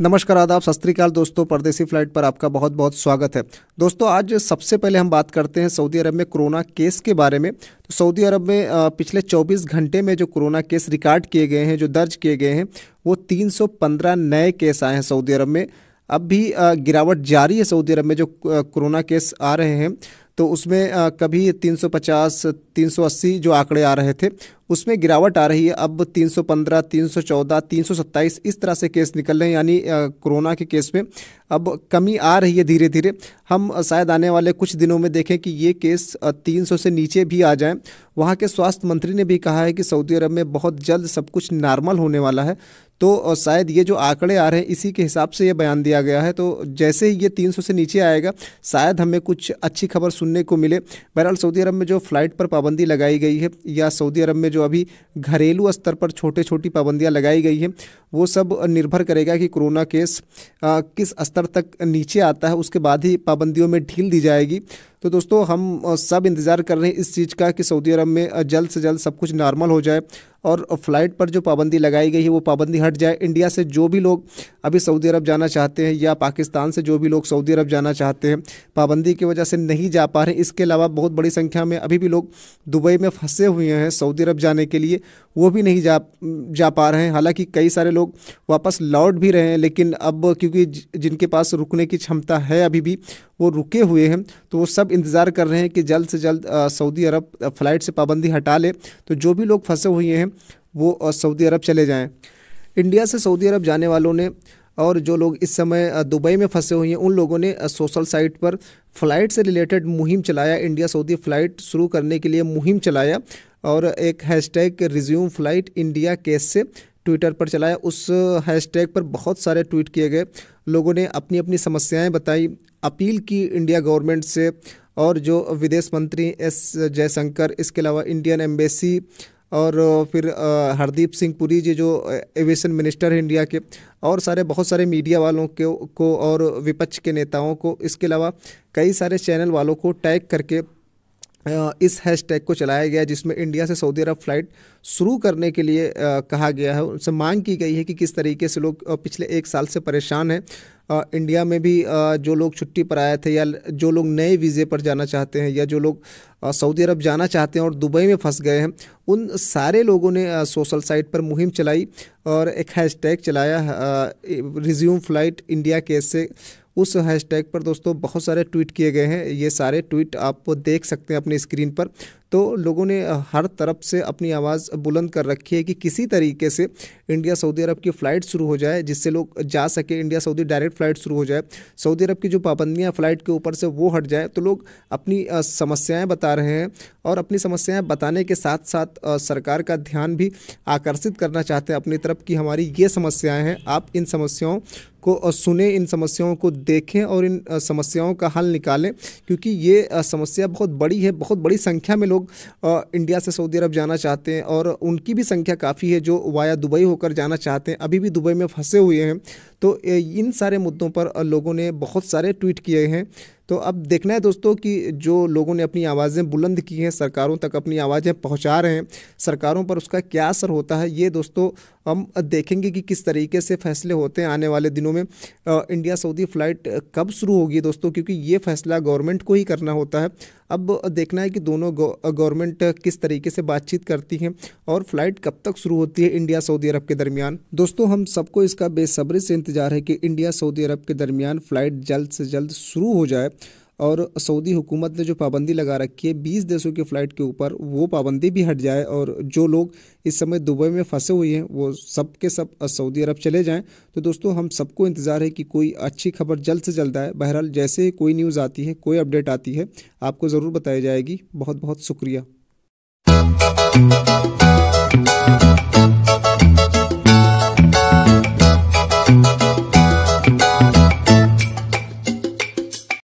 नमस्कार आदाब सस्त्रीकाल दोस्तों परदेसी फ्लाइट पर आपका बहुत बहुत स्वागत है दोस्तों आज सबसे पहले हम बात करते हैं सऊदी अरब में कोरोना केस के बारे में तो सऊदी अरब में पिछले 24 घंटे में जो कोरोना केस रिकॉर्ड किए गए हैं जो दर्ज किए गए हैं वो 315 नए केस आए हैं सऊदी अरब में अब भी गिरावट जारी है सऊदी अरब में जो कोरोना केस आ रहे हैं तो उसमें कभी 350 380 जो आंकड़े आ रहे थे उसमें गिरावट आ रही है अब 315 314 327 इस तरह से केस निकल रहे हैं यानी कोरोना के केस में अब कमी आ रही है धीरे धीरे हम शायद आने वाले कुछ दिनों में देखें कि ये केस 300 से नीचे भी आ जाएं वहाँ के स्वास्थ्य मंत्री ने भी कहा है कि सऊदी अरब में बहुत जल्द सब कुछ नॉर्मल होने वाला है तो शायद ये जो आंकड़े आ रहे हैं इसी के हिसाब से ये बयान दिया गया है तो जैसे ही ये तीन से नीचे आएगा शायद हमें कुछ अच्छी खबर सुनने को मिले बहरहाल सऊदी अरब में जो फ्लाइट पर पाबंदी लगाई गई है या सऊदी अरब में जो अभी घरेलू स्तर पर छोटे छोटी पाबंदियाँ लगाई गई हैं वो सब निर्भर करेगा कि कोरोना केस किस स्तर तक नीचे आता है उसके बाद ही पाबंदियों में ढील दी जाएगी तो दोस्तों हम सब इंतज़ार कर रहे हैं इस चीज़ का कि सऊदी अरब में जल्द से जल्द सब कुछ नॉर्मल हो जाए और फ़्लाइट पर जो पाबंदी लगाई गई है वो पाबंदी हट जाए इंडिया से जो भी लोग अभी सऊदी अरब जाना चाहते हैं या पाकिस्तान से जो भी लोग सऊदी अरब जाना चाहते हैं पाबंदी की वजह से नहीं जा पा रहे इसके अलावा बहुत बड़ी संख्या में अभी भी लोग दुबई में फंसे हुए हैं सऊदी अरब जाने के लिए वो भी नहीं जा जा पा रहे हैं हालांकि कई सारे लोग वापस लौट भी रहे हैं लेकिन अब क्योंकि जिनके पास रुकने की क्षमता है अभी भी वो रुके हुए हैं तो वो सब इंतज़ार कर रहे हैं कि जल्द से जल्द सऊदी अरब फ़्लाइट से पाबंदी हटा ले तो जो भी लोग फंसे हुए हैं वो सऊदी अरब चले जाएँ इंडिया से सऊदी अरब जाने वालों ने और जो लोग इस समय दुबई में फंसे हुए हैं उन लोगों ने सोशल साइट पर फ़्लाइट से रिलेटेड मुहिम चलाया इंडिया सऊदी फ़्लाइट शुरू करने के लिए मुहिम चलाया और एक हैशटैग रिज्यूम फ़्लाइट इंडिया केस से ट्विटर पर चलाया उस हैशटैग पर बहुत सारे ट्वीट किए गए लोगों ने अपनी अपनी समस्याएं बताई अपील की इंडिया गवर्नमेंट से और जो विदेश मंत्री एस जयशंकर इसके अलावा इंडियन एम्बेसी और फिर हरदीप सिंह पुरी जी जो एविएशन मिनिस्टर हैं इंडिया के और सारे बहुत सारे मीडिया वालों के को और विपक्ष के नेताओं को इसके अलावा कई सारे चैनल वालों को टैग करके इस हैशटैग को चलाया गया जिसमें इंडिया से सऊदी अरब फ्लाइट शुरू करने के लिए कहा गया है उनसे मांग की गई है कि किस तरीके से लोग पिछले एक साल से परेशान हैं इंडिया में भी जो लोग छुट्टी पर आए थे या जो लोग नए वीज़े पर जाना चाहते हैं या जो लोग सऊदी अरब जाना चाहते हैं और दुबई में फंस गए हैं उन सारे लोगों ने सोशल साइट पर मुहिम चलाई और एक हैशटैग चलाया रिज्यूम फ्लाइट इंडिया केस से उस हैशटैग पर दोस्तों बहुत सारे ट्वीट किए गए हैं ये सारे ट्वीट आप देख सकते हैं अपनी स्क्रीन पर तो लोगों ने हर तरफ से अपनी आवाज़ बुलंद कर रखी है कि किसी तरीके से इंडिया सऊदी अरब की फ़्लाइट शुरू हो जाए जिससे लोग जा सके इंडिया सऊदी डायरेक्ट फ़्लाइट शुरू हो जाए सऊदी अरब की जो पाबंदियाँ फ़्लाइट के ऊपर से वो हट जाए तो लोग अपनी समस्याएँ बता रहे हैं और अपनी समस्याएँ बताने के साथ साथ सरकार का ध्यान भी आकर्षित करना चाहते हैं अपनी तरफ कि हमारी ये समस्याएँ हैं आप इन समस्याओं को सुने इन समस्याओं को देखें और इन समस्याओं का हल निकालें क्योंकि ये समस्या बहुत बड़ी है बहुत बड़ी संख्या में लोग इंडिया से सऊदी अरब जाना चाहते हैं और उनकी भी संख्या काफ़ी है जो वाया दुबई होकर जाना चाहते हैं अभी भी दुबई में फंसे हुए हैं तो इन सारे मुद्दों पर लोगों ने बहुत सारे ट्वीट किए हैं तो अब देखना है दोस्तों कि जो लोगों ने अपनी आवाज़ें बुलंद की हैं सरकारों तक अपनी आवाज़ें पहुंचा रहे हैं सरकारों पर उसका क्या असर होता है ये दोस्तों हम देखेंगे कि किस तरीके से फैसले होते हैं आने वाले दिनों में इंडिया सऊदी फ़्लाइट कब शुरू होगी दोस्तों क्योंकि ये फैसला गवर्नमेंट को ही करना होता है अब देखना है कि दोनों गवर्नमेंट किस तरीके से बातचीत करती हैं और फ्लाइट कब तक शुरू होती है इंडिया सऊदी अरब के दरमियान दोस्तों हम सबको इसका बेसब्री से इंतजार है कि इंडिया सऊदी अरब के दरमियान फ्लाइट जल्द से जल्द शुरू हो जाए और सऊदी हुकूमत ने जो पाबंदी लगा रखी है बीस देशों की फ़्लाइट के ऊपर वो पाबंदी भी हट जाए और जो लोग इस समय दुबई में फंसे हुए हैं वो सब के सब सऊदी अरब चले जाएं तो दोस्तों हम सबको इंतज़ार है कि कोई अच्छी खबर जल्द से जल्द आए बहरहाल जैसे कोई न्यूज़ आती है कोई अपडेट आती है आपको ज़रूर बताई जाएगी बहुत बहुत शुक्रिया